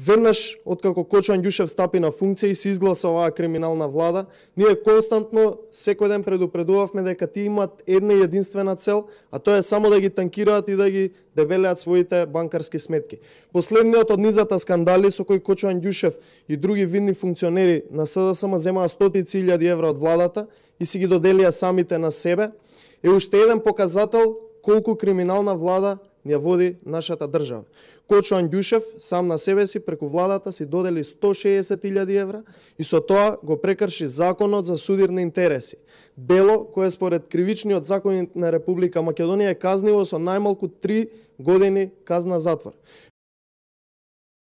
Веднаш, откако Кочо Анѓушев стапи на функција и се изгласа оваа криминална влада, ние константно секој ден предупредувавме дека тие имат една единствена цел, а тоа е само да ги танкираат и да ги дебелеат своите банкарски сметки. Последниот од низата скандали со кои Кочо Анѓушев и други видни функционери на СДСМ земаа стотици илјади евра од владата и си ги доделија самите на себе, е уште еден показател колку криминална влада ја води нашата држава. Кочо Ангјушев сам на себе си преку владата си додели 160.000 евра и со тоа го прекрши законот за судирни интереси. Дело кое според кривичниот закон на Република Македонија е казниво со најмалку 3 години казна затвор.